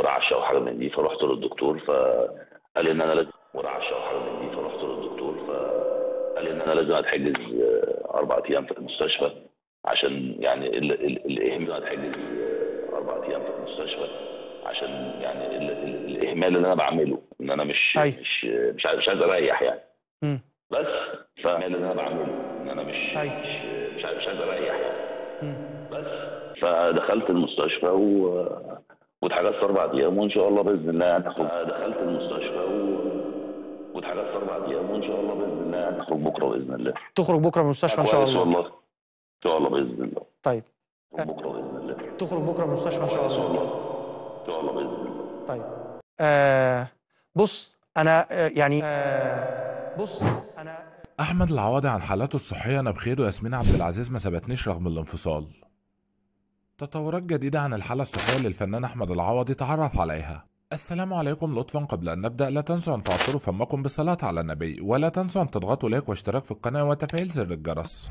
ورعشه وحاجه من دي فرحت للدكتور فقال ان انا لازم ورعشه وحاجه من دي فرحت للدكتور فقال ان انا لازم اتحجز اربع ايام في المستشفى عشان يعني الاهمال اتحجز اربع ايام في المستشفى عشان يعني الاهمال اللي انا بعمله ان انا مش أي. مش مش عايز اريح يعني م. بس فالاهمال اللي انا بعمله ان انا مش أي. مش مش عايز اريح يعني م. بس فدخلت المستشفى و واتحجزت اربع ايام وان شاء الله باذن الله هنخرج آه، دخلت المستشفى واتحجزت اربع ايام وان شاء الله باذن الله هنخرج آه، طيب. بكره باذن الله تخرج بكره من المستشفى ان شاء الله الله ان شاء الله باذن الله طيب بكره باذن الله تخرج بكره من المستشفى ان شاء الله ان شاء الله باذن الله طيب آه بص انا آه يعني آه بص انا احمد العوضي عن حالاته الصحيه انا بخير وياسمين عبد العزيز ما سبتنيش رغم الانفصال تطورات جديدة عن الحالة الصحية للفنان أحمد العوضي تعرف عليها السلام عليكم لطفا قبل أن نبدأ لا تنسوا أن تعصروا فمكم بالصلاة على النبي ولا تنسوا أن تضغطوا لايك واشتراك في القناة وتفعيل زر الجرس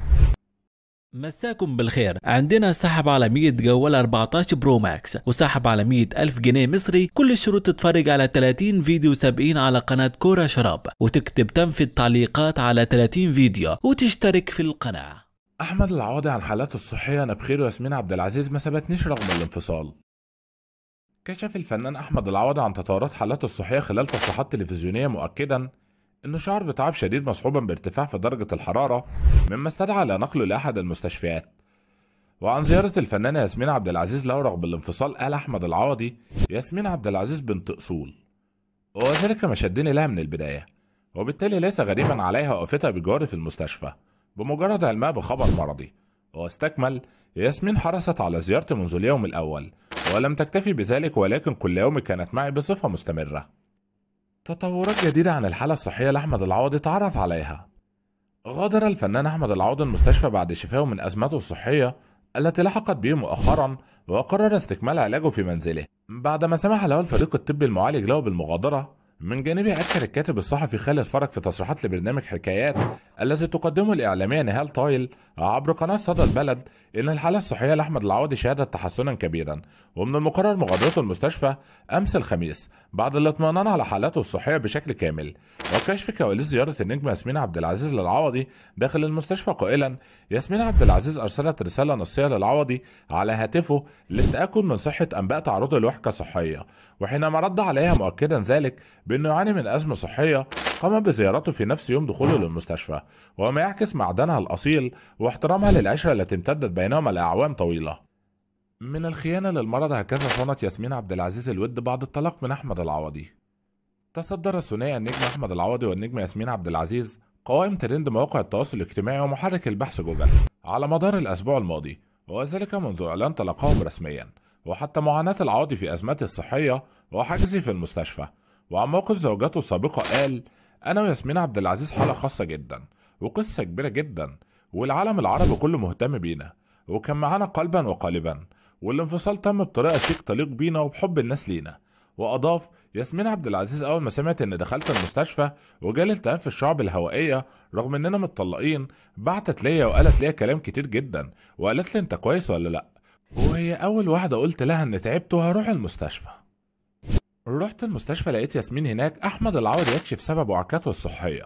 مساكم بالخير عندنا سحب على 100 جوال 14 برو ماكس وسحب على 100 ألف جنيه مصري كل الشروط تتفرج على 30 فيديو سابقين على قناة كورة شراب وتكتب تنفي التعليقات على 30 فيديو وتشترك في القناة أحمد العوضي عن حالاته الصحية أنا بخير وياسمين عبد العزيز ما سابتنيش رغم الانفصال كشف الفنان أحمد العوضي عن تطورات حالته الصحية خلال تصريحات تلفزيونية مؤكدا إنه شعر بتعب شديد مصحوبا بارتفاع في درجة الحرارة مما استدعى لنقله لأحد المستشفيات وعن زيارة الفنانة ياسمين عبد العزيز له رغم الانفصال قال أحمد العوضي ياسمين عبد العزيز بنت أصول وذلك ما شدني لها من البداية وبالتالي ليس غريبا عليها وقفتها بجواري في المستشفى بمجرد علمها بخبر مرضي واستكمل ياسمين حرصت على زيارتي منذ اليوم الأول ولم تكتفي بذلك ولكن كل يوم كانت معي بصفة مستمرة تطورات جديدة عن الحالة الصحية لأحمد العوضي تعرف عليها غادر الفنان أحمد العوضي المستشفى بعد شفائه من أزمته الصحية التي لحقت به مؤخرا وقرر استكمال علاجه في منزله بعدما سمح له الفريق الطبي المعالج له بالمغادرة من جانبه أكد الكاتب الصحفي خالد فرج في تصريحات لبرنامج حكايات الذي تقدمه الإعلامية نهال طايل عبر قناة صدى البلد إن الحالة الصحية لأحمد العوضي شهدت تحسنا كبيرا ومن المقرر مغادرته المستشفى أمس الخميس بعد الاطمئنان على حالته الصحية بشكل كامل وكشف كواليس زيارة النجمة ياسمين عبد العزيز للعوضي داخل المستشفى قائلا ياسمين عبد العزيز أرسلت رسالة نصية للعوضي على هاتفه للتأكد من صحة أنباء تعرضه لوحكة صحية وحينما رد عليها مؤكدا ذلك بأنه يعاني من أزمة صحية قام بزيارته في نفس يوم دخوله للمستشفى وما يعكس معدنها الأصيل واحترامها للعشرة التي امتدت بينهما لأعوام طويلة من الخيانة للمرض هكذا صنت ياسمين عبد العزيز الود بعد الطلاق من أحمد العوضي تصدر الثنائي النجم أحمد العوضي والنجم ياسمين عبد العزيز قوائم ترند مواقع التواصل الاجتماعي ومحرك البحث جوجل على مدار الأسبوع الماضي وذلك منذ إعلان طلاقهم رسميا وحتى معاناة العوضي في أزمته الصحية وحجزه في المستشفى وعن موقف زوجاته السابقة قال أنا وياسمين عبد العزيز حالة خاصة جدا وقصة كبيرة جدا والعالم العربي كله مهتم بينا وكان معانا قلبا وقالبا والانفصال تم بطريقة شيك تليق بينا وبحب الناس لينا وأضاف ياسمين عبد العزيز أول ما سمعت إن دخلت المستشفى وجالي التهاب في الشعب الهوائية رغم إننا متطلقين بعتت ليا وقالت ليا كلام كتير جدا وقالت لي أنت كويس ولا لأ وهي أول واحدة قلت لها إن تعبت وهروح المستشفى رحت المستشفى لقيت ياسمين هناك أحمد العوضي يكشف سبب وعكاته الصحية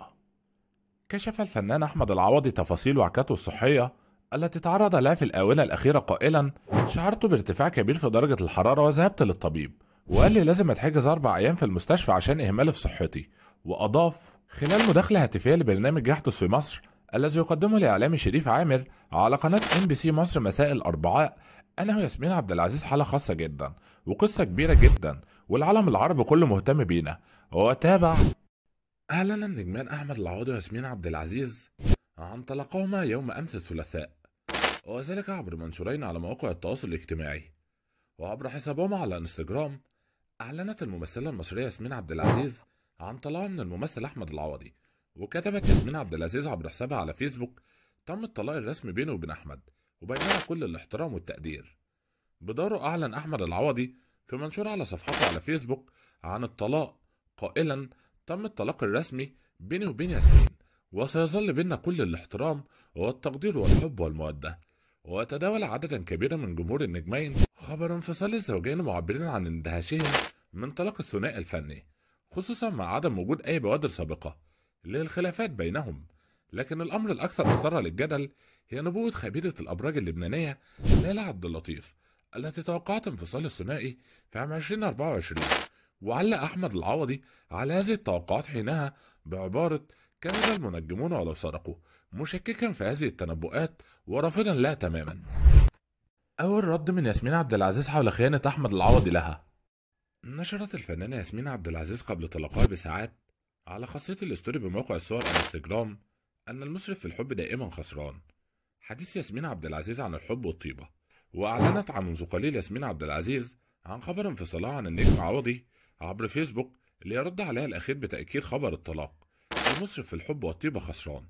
كشف الفنان أحمد العوضي تفاصيل وعكاته الصحية التي تعرض لها في الآونة الأخيرة قائلا شعرت بارتفاع كبير في درجة الحرارة وذهبت للطبيب وقال لي لازم اتحجز أربع أيام في المستشفى عشان إهمالي في صحتي وأضاف خلال مداخلة هاتفية لبرنامج يحدث في مصر الذي يقدمه الإعلامي شريف عامر على قناة ام بي سي مصر مساء الأربعاء أنا وياسمين عبد العزيز حالة خاصة جدا وقصة كبيرة جدا والعالم العربي كله مهتم بينا وتابع أعلن النجمان أحمد العوضي وياسمين عبد العزيز عن طلاقهما يوم أمس الثلاثاء وذلك عبر منشورين على مواقع التواصل الاجتماعي وعبر حسابهما على انستجرام أعلنت الممثلة المصرية ياسمين عبد العزيز عن طلاقها من الممثل أحمد العوضي وكتبت ياسمين عبد العزيز عبر حسابها على فيسبوك تم الطلاق الرسمي بينه وبين أحمد وبينها كل الاحترام والتقدير بداره أعلن أحمد العوضي في منشور على صفحته على فيسبوك عن الطلاق قائلا تم الطلاق الرسمي بيني وبين ياسمين وسيظل بيننا كل الاحترام والتقدير والحب والمودة وتداول عددا كبيرا من جمهور النجمين خبر انفصال الزوجين معبرين عن اندهاشهم من طلاق الثنائي الفني خصوصا مع عدم وجود أي بوادر سابقة للخلافات بينهم لكن الأمر الأكثر إثارة للجدل هي نبوة خبيرة الأبراج اللبنانية ليلى عبد اللطيف التي توقعت انفصال الثنائي في عام 2024 وعلق أحمد العوضي على هذه التوقعات حينها بعبارة كذب المنجمون ولو سرقوا مشككا في هذه التنبؤات ورافضا لها تماما أول رد من ياسمين عبد العزيز حول خيانة أحمد العوضي لها نشرت الفنانة ياسمين عبد العزيز قبل طلاقها بساعات على خاصية الاستوري بموقع الصور انستجرام أن المسرف في الحب دائما خسران حديث ياسمين عبد العزيز عن الحب والطيبة وأعلنت عن منذ قليل ياسمين عبد العزيز عن خبر انفصالها عن النجم عوضي عبر فيسبوك ليرد عليها الأخير بتأكيد خبر الطلاق المصرف في الحب والطيبة خسران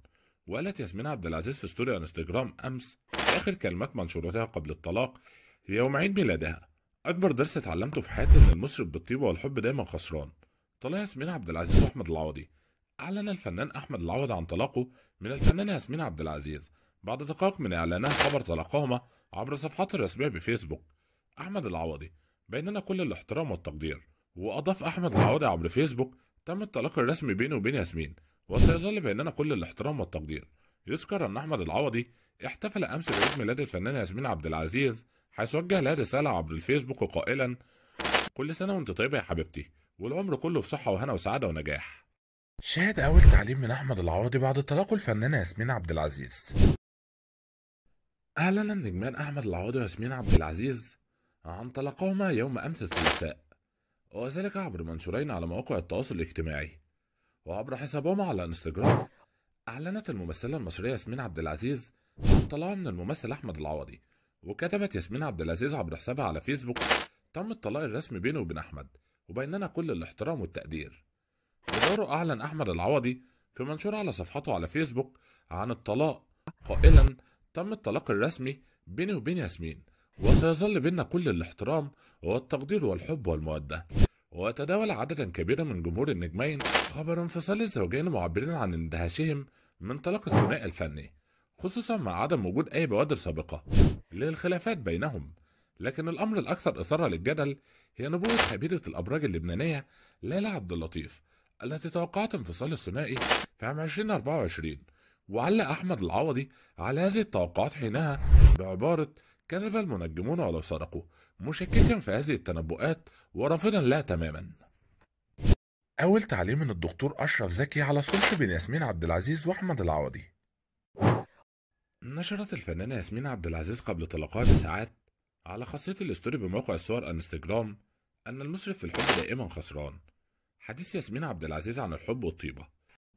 وقالت ياسمين عبد العزيز في ستوري انستجرام أمس آخر كلمات منشورتها قبل الطلاق يوم عيد ميلادها أكبر درس اتعلمته في حياتي إن المصرف بالطيبة والحب دايما خسران طلع ياسمين عبد العزيز وأحمد العوضي أعلن الفنان أحمد العوض عن طلاقه من الفنانة ياسمين عبد العزيز بعد دقائق من اعلانها خبر تلقاهما عبر صفحته الرسمية بفيسبوك أحمد العوضي بيننا كل الاحترام والتقدير وأضاف أحمد العوضي عبر فيسبوك تم التلاقي الرسمي بينه وبين ياسمين وسيظل بيننا كل الاحترام والتقدير يذكر أن أحمد العوضي احتفل أمس بعيد ميلاد الفنانة ياسمين عبد العزيز حيث وجه لها رسالة عبر الفيسبوك قائلا كل سنة وانت طيبة يا حبيبتي والعمر كله في صحة وهنا وسعادة ونجاح شاهد أول تعليم من أحمد العوضي بعد تلاقي الفنانة ياسمين عبد العزيز أعلن النجمان أحمد العوضي وياسمين عبد العزيز عن طلاقهما يوم أمس الثلاثاء وذلك عبر منشورين على مواقع التواصل الاجتماعي وعبر حسابهما على انستجرام أعلنت الممثلة المصرية ياسمين عبد العزيز عن طلاقها من الممثل أحمد العوضي وكتبت ياسمين عبد العزيز عبر حسابها على فيسبوك تم الطلاق الرسمي بيني وبين أحمد وبيننا كل الاحترام والتقدير بدوره أعلن أحمد العوضي في منشور على صفحته على فيسبوك عن الطلاق قائلا تم الطلاق الرسمي بيني وبين ياسمين وسيظل بيننا كل الاحترام والتقدير والحب والمودة وتداول عددا كبيرا من جمهور النجمين خبر انفصال الزوجين معبرين عن اندهاشهم من طلاق الثنائي الفني خصوصا مع عدم وجود أي بوادر سابقة للخلافات بينهم لكن الأمر الأكثر إثارة للجدل هي نبوة حبيبة الأبراج اللبنانية ليلى عبد اللطيف التي توقعت انفصال الثنائي في عام 2024 وعلق أحمد العوضي على هذه التوقعات حينها بعبارة كذب المنجمون ولو سرقوا مشككا في هذه التنبؤات ورافضا لها تماما أول تعليق من الدكتور أشرف زكي على صلح بين ياسمين عبد العزيز وأحمد العوضي نشرت الفنانة ياسمين عبد العزيز قبل طلاقها بساعات على خاصية الاستوري بموقع الصور انستجرام أن المسرف في الحب دائما خسران حديث ياسمين عبد العزيز عن الحب والطيبة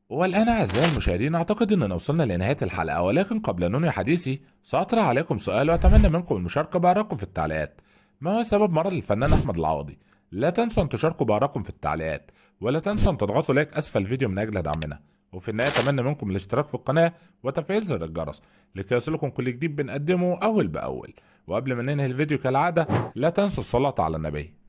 والآن أعزائي المشاهدين أعتقد أننا وصلنا لنهاية الحلقة ولكن قبل أن ننهي حديثي سأطرح عليكم سؤال وأتمنى منكم المشاركة بآرائكم في التعليقات ما هو سبب مرض الفنان أحمد العوضي؟ لا تنسوا أن تشاركوا بآرائكم في التعليقات ولا تنسوا أن تضغطوا لايك أسفل الفيديو من أجل دعمنا وفي النهاية أتمنى منكم الاشتراك في القناة وتفعيل زر الجرس لكي يصلكم كل جديد بنقدمه أول بأول وقبل ما ننهي الفيديو كالعادة لا تنسوا الصلاة على النبي